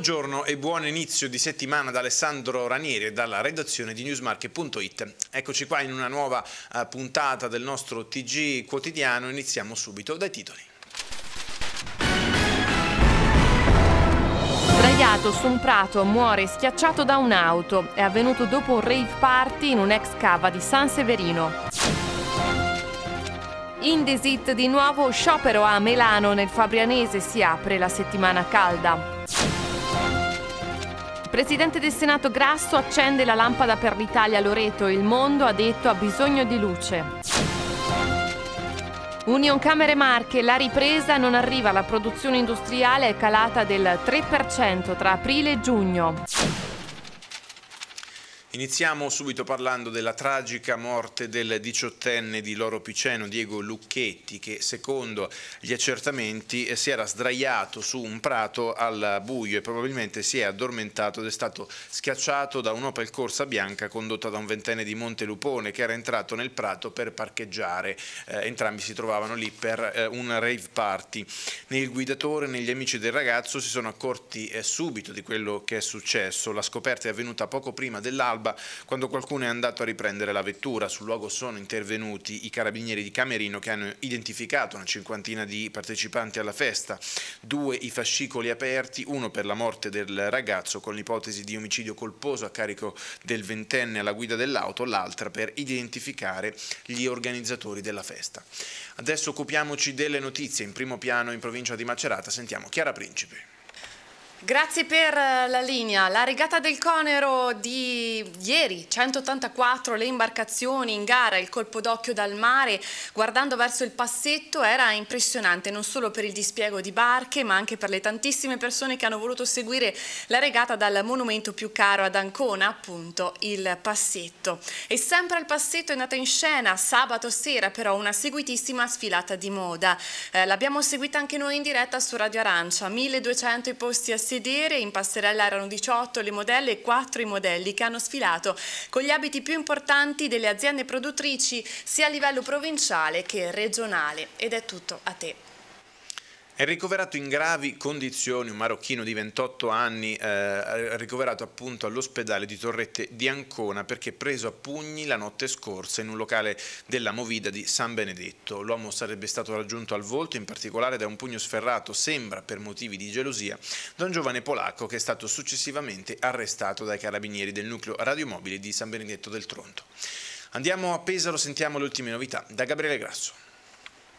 buongiorno e buon inizio di settimana da Alessandro Ranieri e dalla redazione di newsmarket.it. Eccoci qua in una nuova eh, puntata del nostro TG quotidiano, iniziamo subito dai titoli. Sdraiato su un prato muore schiacciato da un'auto, è avvenuto dopo un rave party in un'ex cava di San Severino. Indesit di nuovo sciopero a Melano nel Fabrianese si apre la settimana calda. Presidente del Senato Grasso accende la lampada per l'Italia Loreto. Il mondo, ha detto, ha bisogno di luce. Union Camere Marche, la ripresa non arriva, la produzione industriale è calata del 3% tra aprile e giugno. Iniziamo subito parlando della tragica morte del diciottenne di Loro Piceno, Diego Lucchetti, che secondo gli accertamenti eh, si era sdraiato su un prato al buio e probabilmente si è addormentato ed è stato schiacciato da un'Opel Corsa bianca condotta da un ventenne di Montelupone che era entrato nel prato per parcheggiare. Eh, entrambi si trovavano lì per eh, un rave party. Né il guidatore né gli amici del ragazzo si sono accorti eh, subito di quello che è successo. La scoperta è avvenuta poco prima dell'alba Alba, quando qualcuno è andato a riprendere la vettura. Sul luogo sono intervenuti i carabinieri di Camerino che hanno identificato una cinquantina di partecipanti alla festa, due i fascicoli aperti, uno per la morte del ragazzo con l'ipotesi di omicidio colposo a carico del ventenne alla guida dell'auto, l'altra per identificare gli organizzatori della festa. Adesso occupiamoci delle notizie in primo piano in provincia di Macerata, sentiamo Chiara Principe. Grazie per eh, la linea. La regata del Conero di ieri, 184 le imbarcazioni in gara, il colpo d'occhio dal mare, guardando verso il passetto era impressionante non solo per il dispiego di barche ma anche per le tantissime persone che hanno voluto seguire la regata dal monumento più caro ad Ancona, appunto il passetto. E sempre al passetto è nata in scena sabato sera però una seguitissima sfilata di moda. Eh, L'abbiamo seguita anche noi in diretta su Radio Arancia, 1200 i posti a sedere, in passerella erano 18 le modelle e 4 i modelli che hanno sfilato con gli abiti più importanti delle aziende produttrici sia a livello provinciale che regionale. Ed è tutto a te. È ricoverato in gravi condizioni un marocchino di 28 anni, eh, ricoverato appunto all'ospedale di Torrette di Ancona perché preso a pugni la notte scorsa in un locale della Movida di San Benedetto. L'uomo sarebbe stato raggiunto al volto, in particolare da un pugno sferrato, sembra per motivi di gelosia, da un giovane polacco che è stato successivamente arrestato dai carabinieri del nucleo radiomobile di San Benedetto del Tronto. Andiamo a Pesaro, sentiamo le ultime novità da Gabriele Grasso.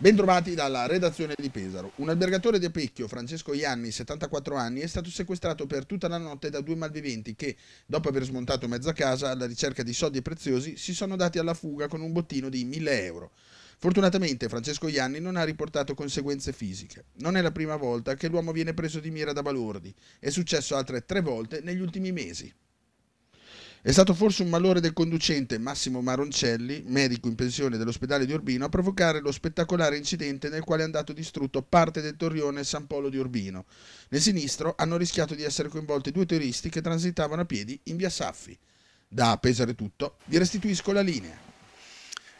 Bentrovati dalla redazione di Pesaro. Un albergatore di Apecchio, Francesco Ianni, 74 anni, è stato sequestrato per tutta la notte da due malviventi che, dopo aver smontato mezza casa alla ricerca di soldi preziosi, si sono dati alla fuga con un bottino di 1000 euro. Fortunatamente Francesco Ianni non ha riportato conseguenze fisiche. Non è la prima volta che l'uomo viene preso di mira da balordi. È successo altre tre volte negli ultimi mesi. È stato forse un malore del conducente Massimo Maroncelli, medico in pensione dell'ospedale di Urbino, a provocare lo spettacolare incidente nel quale è andato distrutto parte del torrione San Polo di Urbino. Nel sinistro hanno rischiato di essere coinvolti due turisti che transitavano a piedi in via Saffi. Da Pesare tutto, vi restituisco la linea.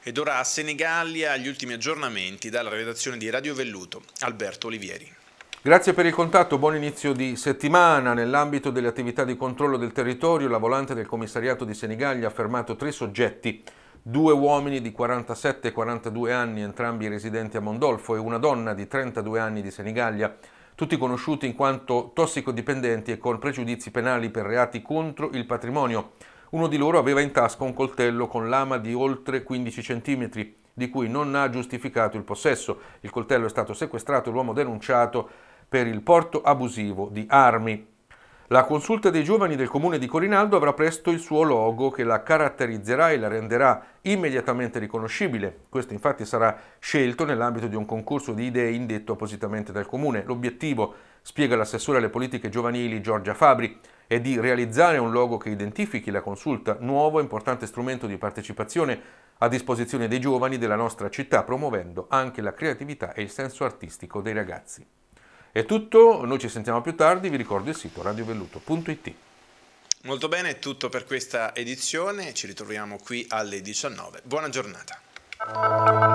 Ed ora a Senegalia gli ultimi aggiornamenti dalla redazione di Radio Velluto, Alberto Olivieri. Grazie per il contatto, buon inizio di settimana. Nell'ambito delle attività di controllo del territorio, la volante del commissariato di Senigallia ha fermato tre soggetti, due uomini di 47 e 42 anni, entrambi residenti a Mondolfo, e una donna di 32 anni di Senigallia, tutti conosciuti in quanto tossicodipendenti e con pregiudizi penali per reati contro il patrimonio. Uno di loro aveva in tasca un coltello con lama di oltre 15 cm di cui non ha giustificato il possesso. Il coltello è stato sequestrato e l'uomo denunciato per il porto abusivo di armi. La consulta dei giovani del comune di Corinaldo avrà presto il suo logo che la caratterizzerà e la renderà immediatamente riconoscibile. Questo infatti sarà scelto nell'ambito di un concorso di idee indetto appositamente dal comune. L'obiettivo, spiega l'assessore alle politiche giovanili Giorgia Fabri, è di realizzare un logo che identifichi la consulta, nuovo e importante strumento di partecipazione a disposizione dei giovani della nostra città, promuovendo anche la creatività e il senso artistico dei ragazzi. È tutto, noi ci sentiamo più tardi, vi ricordo il sito radiovelluto.it. Molto bene, è tutto per questa edizione, ci ritroviamo qui alle 19. Buona giornata.